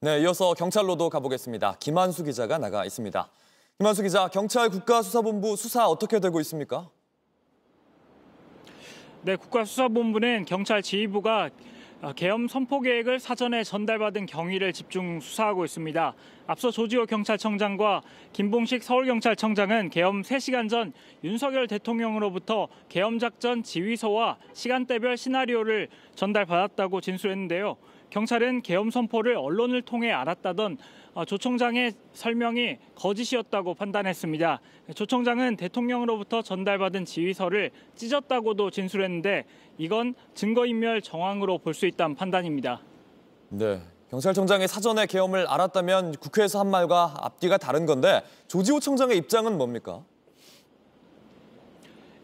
네, 이어서 경찰로도 가보겠습니다. 김한수 기자가 나가 있습니다. 김한수 기자, 경찰 국가수사본부 수사 어떻게 되고 있습니까? 네, 국가수사본부는 경찰 지휘부가 어, 계엄 선포 계획을 사전에 전달받은 경위를 집중 수사하고 있습니다. 앞서 조지호 경찰청장과 김봉식 서울경찰청장은 계엄 3시간 전 윤석열 대통령으로부터 계엄 작전 지휘서와 시간대별 시나리오를 전달받았다고 진술했는데요. 경찰은 계엄 선포를 언론을 통해 알았다던 어, 조 총장의 설명이 거짓이었다고 판단했습니다. 조 총장은 대통령으로부터 전달받은 지휘서를 찢었다고도 진술했는데 이건 증거인멸 정황으로 볼 수 있다는 판단입니다. 네, 경찰청장이 사전에 계엄을 알았다면 국회에서 한 말과 앞뒤가 다른 건데 조지호 청장의 입장은 뭡니까?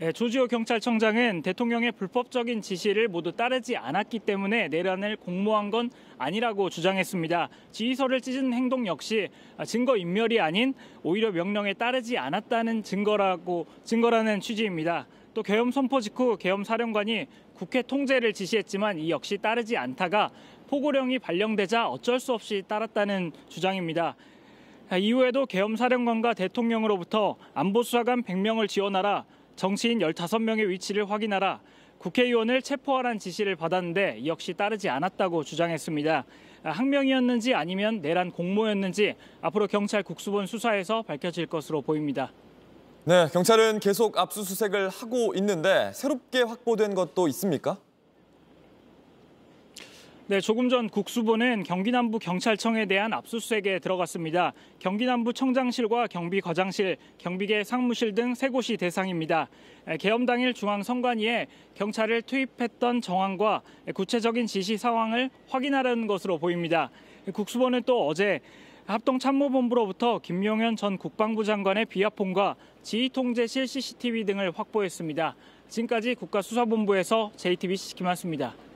예, 조지오 경찰청장은 대통령의 불법적인 지시를 모두 따르지 않았기 때문에 내란을 공모한 건 아니라고 주장했습니다. 지휘서를 찢은 행동 역시 증거 인멸이 아닌 오히려 명령에 따르지 않았다는 증거라고 증거라는 취지입니다. 또 계엄 선포 직후 계엄 사령관이 국회 통제를 지시했지만 이 역시 따르지 않다가 포고령이 발령되자 어쩔 수 없이 따랐다는 주장입니다. 아, 이후에도 계엄 사령관과 대통령으로부터 안보 수사관 100명을 지원하라 정치인 15명의 위치를 확인하라 국회의원을 체포하라는 지시를 받았는데 역시 따르지 않았다고 주장했습니다. 항명이었는지 아니면 내란 공모였는지 앞으로 경찰 국수본 수사에서 밝혀질 것으로 보입니다. 네, 경찰은 계속 압수수색을 하고 있는데 새롭게 확보된 것도 있습니까? 네, 조금 전 국수본은 경기남부 경찰청에 대한 압수수색에 들어갔습니다. 경기남부 청장실과 경비과장실 경비계 상무실 등 세 곳이 대상입니다. 개엄 당일 중앙선관위에 경찰을 투입했던 정황과 구체적인 지시 상황을 확인하라는 것으로 보입니다. 국수본은 또 어제 합동참모본부로부터 김용현 전 국방부 장관의 비하폰과 지휘통제실 CCTV 등을 확보했습니다. 지금까지 국가수사본부에서 JTBC 김한수입니다.